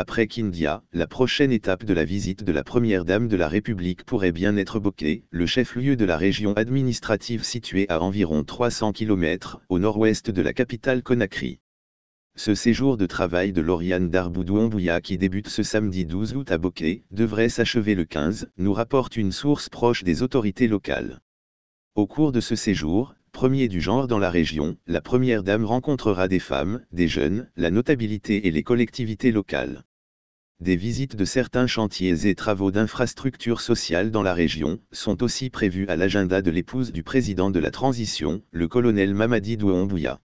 Après Kindia, la prochaine étape de la visite de la Première Dame de la République pourrait bien être Bokeh, le chef-lieu de la région administrative située à environ 300 km au nord-ouest de la capitale Conakry. Ce séjour de travail de Lauriane darboudou qui débute ce samedi 12 août à Boké, devrait s'achever le 15, nous rapporte une source proche des autorités locales. Au cours de ce séjour, premier du genre dans la région, la première dame rencontrera des femmes, des jeunes, la notabilité et les collectivités locales des visites de certains chantiers et travaux d'infrastructures sociales dans la région sont aussi prévus à l'agenda de l'épouse du président de la transition, le colonel Mamadi Douombouya.